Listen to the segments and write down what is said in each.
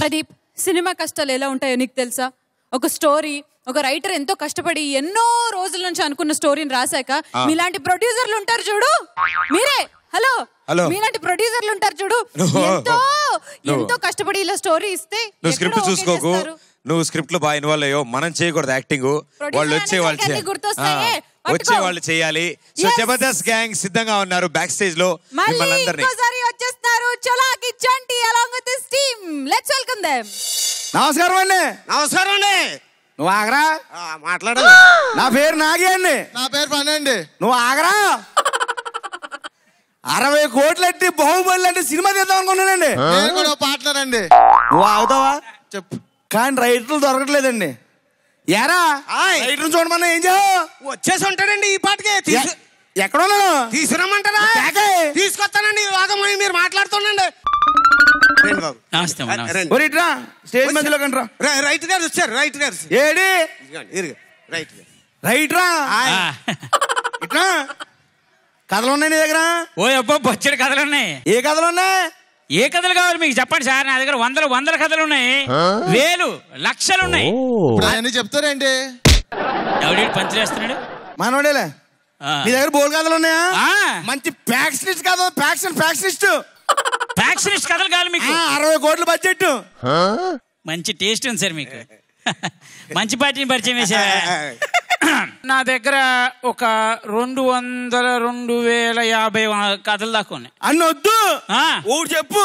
Pradeep cinema కష్టాలు ఎలా ఉంటాయో నీకు తెలుసా ఒక స్టోరీ ఒక రైటర్ ఎంతో కష్టపడి ఎన్నో రోజుల నుంచి అనుకున్న స్టోరీని రాశాక మీలాంటి ప్రొడ్యూసర్లు ఉంటారు చూడు మీరే హలో హలో మీలాంటి ప్రొడ్యూసర్లు ఉంటారు చూడు ఎంతో ఎంతో కష్టపడి ఇలా స్టోరీ ఇస్తే నువ్వు స్క్రిప్ట్ చూసుకోకు నువ్వు స్క్రిప్ట్ లో బాగా ఇన్వాల్వ్ అయ్యో మనం చేయకూడదు యాక్టింగ్ వాళ్ళు వచ్చే వాళ్ళు గుర్తొస్తాయే వచ్చే వాళ్ళు చేయాలి సో జబర్దస్త్ గ్యాంగ్ సిద్ధంగా ఉన్నారు బ్యాక్ స్టేజ్ లో మిమ్మల్ని అందరినీ వచ్చేస్తారు Chalaki Chanti along with this team let's welcome them నమస్కారం అండి నమస్కారం అండి నువ్వు ఆగరా మాట్లాడ నా పేరు నాగి అండి నా పేరు పని నువ్వు ఆగరా అరవై కోట్లట్టి బాహుబలి అంటే సినిమా తీద్దాం అనుకున్నానండి నేను కూడా పాటలర్ నువ్వు అవుతావా చెప్పు కానీ రైతులు దొరకట్లేదండి ఎరా చూడమన్నా ఏం చేయవు వచ్చేసి ఉంటాడండి ఈ పాటకి ఎక్కడ తీసుకురమ్మంటారా తీసుకొస్తానండి వాదం మీరు మాట్లాడుతుండండి స్టేజ్ రైట్ రైట్ రైట్ రా నీ దగ్గర ఓ అబ్బా బొచ్చడి ఏ కథలున్నాయి ఏ కథలు కావాలి మీకు చెప్పండి సార్ నా దగ్గర వందల వందల కథలు ఉన్నాయి వేలు లక్షలు ఉన్నాయి ఆయన చెప్తారండి చెప్తారేంటి ఎవడి పంచలేస్తున్నాడు మీ దగ్గర బోల్ కథలు ఉన్నాయా మంచి ప్యాక్షనిస్ట్ కాదు ప్యాక్సిన్ ప్యాక్షనిస్ట్ ప్యాక్షనిస్ట్ కథలు కావాలి మీకు అరవై కోట్ల బడ్జెట్ మంచి టేస్ట్ ఉంది సార్ మీకు మంచి పార్టీని పరిచయం వేసా నా దగ్గర ఒక రెండు వందల రెండు వేల యాభై కథలు దాకా ఉన్నాయి అన్నొద్దు ఊరు చెప్పు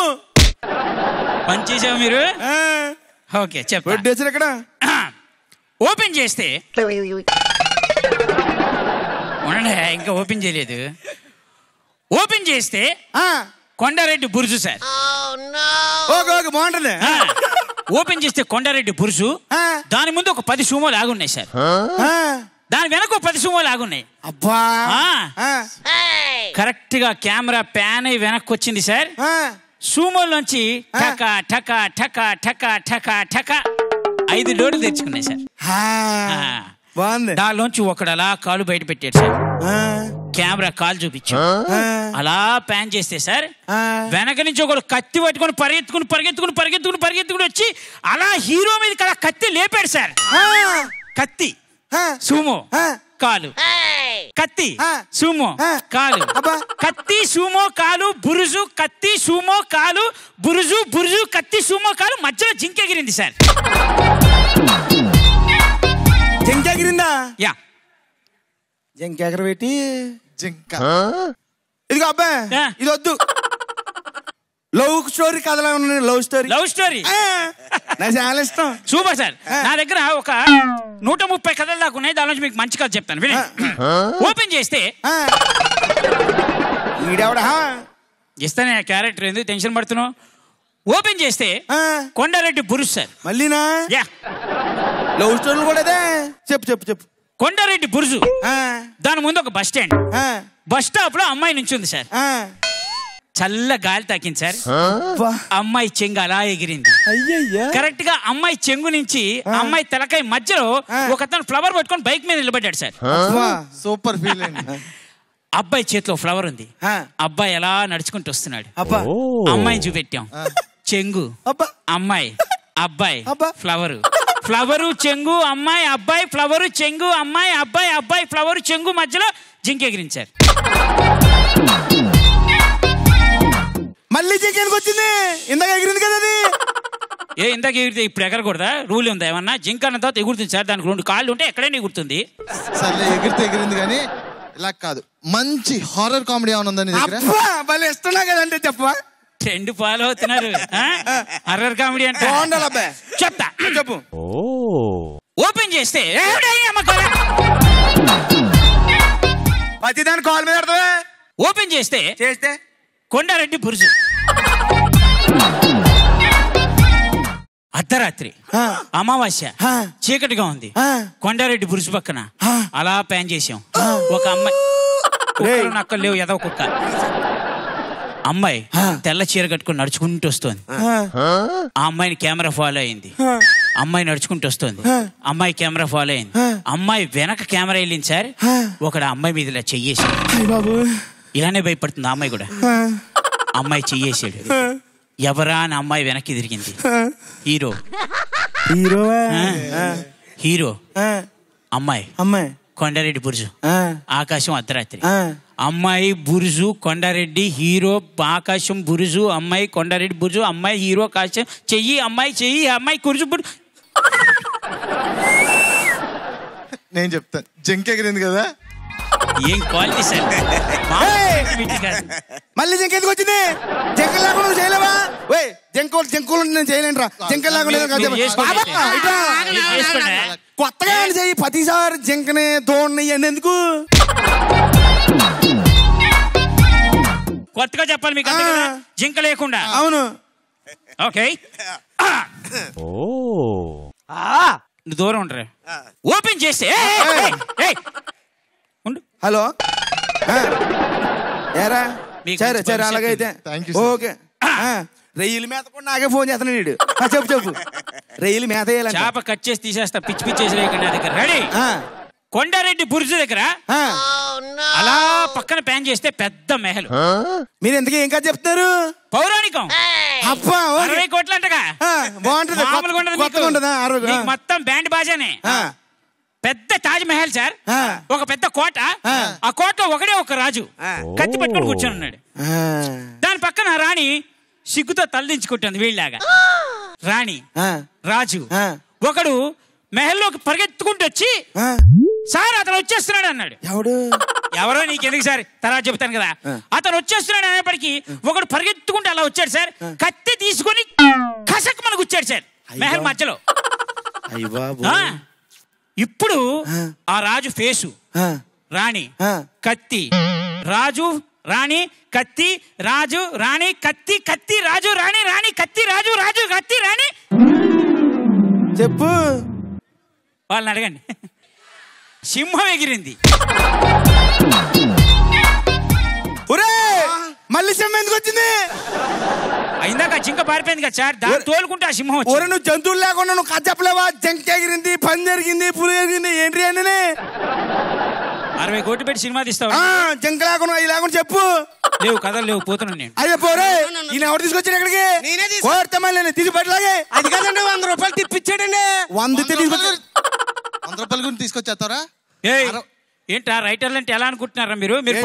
పనిచేసావు మీరు ఓకే చెప్పారు ఇక్కడ ఓపెన్ చేస్తే ఉండండి ఇంకా ఓపెన్ చేయలేదు ఓపెన్ చేస్తే కొండారెడ్డి బురుసు సార్ ఓకే బాగుంటుంది ఓపెన్ చేస్తే కొండారెడ్డి పురుషు దాని ముందు ఒక పది సూమోలు ఆగున్నాయి సార్ దాని వెనక పది సుమోలు లాగున్నాయి అబ్బా కరెక్ట్ గా కెమెరా ప్యాన్ వెనక్కి వచ్చింది సార్ సూమోలోంచి టక టక టక టక టక టక ఐదు డోర్లు తెచ్చుకున్నాయి సార్ బాగుంది దానిలోంచి ఒకడు అలా కాలు బయట పెట్టాడు సార్ కెమెరా కాలు చూపించాడు అలా ప్యాన్ చేస్తే సార్ వెనక నుంచి ఒకడు కత్తి పట్టుకుని పరిగెత్తుకుని పరిగెత్తుకుని పరిగెత్తుకుని పరిగెత్తుకుని వచ్చి అలా హీరో మీద కత్తి లేపాడు సార్ కత్తి సుమో కాలు కత్తి సుమో కాలు కత్తి సుమో కాలు బురుజు కత్తి సుమో కాలు బురుజు బురుజు కత్తి సుమో కాలు మధ్యలో జింకెగిరింది సార్ జింకెగిరిందా యా జింక ఎగరబెట్టి జింక ఇదిగో అబ్బా ఇది వద్దు లవ్ స్టోరీ కథలా ఉన్నాయి లవ్ స్టోరీ లవ్ స్టోరీ చాలా సూపర్ సార్ నా దగ్గర ఒక నూట ముప్పై కథలు దాకా ఉన్నాయి దాని నుంచి మీకు మంచి కథ చెప్తాను విని ఓపెన్ చేస్తే ఇస్తానే క్యారెక్టర్ ఎందుకు టెన్షన్ పడుతున్నావు ఓపెన్ చేస్తే కొండారెడ్డి బురుష్ సార్ మళ్ళీనా చెప్పు చెప్పు చెప్పు కొండారెడ్డి బురుజు దాని ముందు ఒక బస్ స్టాండ్ బస్ స్టాప్ లో అమ్మాయి నుంచి ఉంది సార్ చల్ల గాలి తాకింది సార్ అమ్మాయి చెంగు అలా ఎగిరింది కరెక్ట్ గా అమ్మాయి చెంగు నుంచి అమ్మాయి తలకాయ మధ్యలో ఒక అతను ఫ్లవర్ పెట్టుకుని బైక్ మీద నిలబడ్డాడు సార్ సూపర్ ఫీల్ అబ్బాయి చేతిలో ఫ్లవర్ ఉంది అబ్బాయి ఎలా నడుచుకుంటూ వస్తున్నాడు అమ్మాయిని చూపెట్టాం చెంగు అమ్మాయి అబ్బాయి ఫ్లవర్ ఫ్లవరు చెంగు అమ్మాయి అబ్బాయి ఫ్లవరు చెంగు అమ్మాయి అబ్బాయి అబ్బాయి ఫ్లవరు చెంగు మధ్యలో జింకెగిరించారు మళ్ళీ జంకేనికి వచ్చింది ఇందాక ఎగిరింది కదా అది ఏ ఇందాక ఎగిరితే ఇప్పుడు ఎగరకూడదా రూల్ ఉందా ఏమన్నా జింక అన్న తర్వాత ఎగురుతుంది సార్ దానికి రెండు కాళ్ళు ఉంటే ఎక్కడైనా ఎగురుతుంది సరే ఎగిరితే ఎగిరింది కానీ ఇలా కాదు మంచి హారర్ కామెడీ ఏమైనా ఉందని వాళ్ళు ఇస్తున్నా కదంటే చెప్ప ట్రెండ్ ఫాలో అవుతున్నారు హర్రర్ కామెడీ అంటే చెప్తా చెప్పు ఓపెన్ చేస్తే ప్రతిదాని కాల్ మీద ఓపెన్ చేస్తే చేస్తే కొండారెడ్డి పురుషు అర్ధరాత్రి అమావాస్య చీకటిగా ఉంది కొండారెడ్డి బురుసు పక్కన అలా ప్యాన్ చేసాం ఒక అమ్మాయి నక్కలు లేవు ఎదవ కుక్క అమ్మాయి తెల్ల చీర కట్టుకుని నడుచుకుంటూ వస్తుంది ఆ అమ్మాయిని కెమెరా ఫాలో అయింది అమ్మాయి నడుచుకుంటూ వస్తుంది అమ్మాయి కెమెరా ఫాలో అయింది అమ్మాయి వెనక కెమెరా వెళ్ళింది సార్ ఒకడు అమ్మాయి మీద ఇలా చెయ్యేసాడు ఇలానే భయపడుతుంది అమ్మాయి కూడా అమ్మాయి చెయ్యేసాడు ఎవరా అని అమ్మాయి వెనక్కి తిరిగింది హీరో హీరో హీరో అమ్మాయి అమ్మాయి కొండారెడ్డి బురుజు ఆకాశం అర్ధరాత్రి అమ్మాయి బురుజు కొండారెడ్డి హీరో ఆకాశం బురుజు అమ్మాయి కొండారెడ్డి బురుజు అమ్మాయి హీరో ఆకాశం చెయ్యి అమ్మాయి చెయ్యి అమ్మాయి కురుజు బురు నేను చెప్తాను జంకెగిరింది కదా ఏం క్వాలిటీ సార్ మళ్ళీ జంక ఎందుకు వచ్చింది జంక లాగా చేయలేవా వే జంకోలు జంకోలు నేను చేయలేను రా జంక కొత్తగా చేయి ప్రతిసారి జంకనే దోణి ఎందుకు కొత్తగా చెప్పాలి మీకు జింక లేకుండా అవును ఓకే ఓ దూరం ఉండరా ఓపెన్ చేస్తే హలో ఏరా సరే సరే అలాగైతే ఓకే రైలు మేత కూడా నాకే ఫోన్ చేస్తున్నాడు వీడు చెప్పు చెప్పు రైలు మేత చేప కట్ చేసి తీసేస్తా పిచ్చి పిచ్చి నా దగ్గర రెడీ కొండారెడ్డి బురుజు దగ్గర అలా పక్కన ప్యాన్ చేస్తే పెద్ద మెహల్ మీరు ఎందుకు ఏం కథ చెప్తున్నారు పౌరాణికం అరవై కోట్లు అంటగా బాగుంటుంది మొత్తం బ్యాండ్ బాజానే పెద్ద తాజ్ మహల్ సార్ ఒక పెద్ద కోట ఆ కోటలో ఒకడే ఒక రాజు కత్తి పట్టుకొని కూర్చొని ఉన్నాడు దాని పక్కన రాణి సిగ్గుతో తలదించుకుంటుంది వీళ్ళలాగా రాణి రాజు ఒకడు మెహల్లోకి పరిగెత్తుకుంటూ వచ్చి సార్ అతను వచ్చేస్తున్నాడు అన్నాడు ఎవడు ఎవరో నీకెందుకు సార్ తర్వాత చెప్తాను కదా అతను వచ్చేస్తున్నాడు అనేప్పటికీ ఒకడు పరిగెత్తుకుంటూ అలా వచ్చాడు సార్ కత్తి తీసుకొని కసక్ మనకు వచ్చాడు సార్ మెహల్ మధ్యలో ఇప్పుడు ఆ రాజు ఫేసు రాణి కత్తి రాజు రాణి కత్తి రాజు రాణి కత్తి కత్తి రాజు రాణి రాణి కత్తి రాజు రాజు కత్తి రాణి చెప్పు వాళ్ళని అడగండి సింహం ఎగిరింది జింక పారిపోయింది కదా సార్ దాన్ని తోలుకుంటే ఆ సింహం ఒరే నువ్వు జంతువులు లేకుండా నువ్వు కథ చెప్పలేవా ఎగిరింది పని జరిగింది పులి జరిగింది ఏంటి అని అరవై కోట్లు పెట్టి సినిమా తీస్తావు జంక లేకుండా అవి లేకుండా చెప్పు లేవు కథలు లేవు పోతున్నాను నేను అయ్యే పోరే నేను ఎవరు తీసుకొచ్చాను ఇక్కడికి నేనే తీసుకొస్తామని పెట్టలాగే అది కదండి వంద రూపాయలు తిప్పించాడండి వంద వంద రూపాయలు గురించి తీసుకొచ్చేస్తారా ఏంటా రైటర్లు అంటే ఎలా అనుకుంటున్నారా మీరు మీరు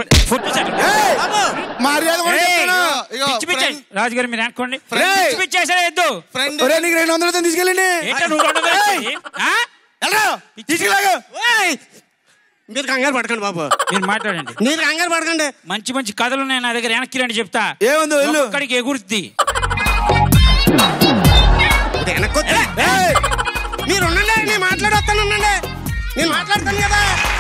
రాజు గారు మీరు అనుకోండి రెండు వందలతో తీసుకెళ్ళండి మీరు కంగారు పడకండి బాబు మీరు మాట్లాడండి మీరు కంగారు పడకండి మంచి మంచి కథలు ఉన్నాయి నా దగ్గర వెనక్కి రండి చెప్తా ఏముందో ఇక్కడికి ఎగురుద్ది వెనక్కి మీరు ఉండండి నేను మాట్లాడొస్తాను ఉండండి నేను మాట్లాడతాను కదా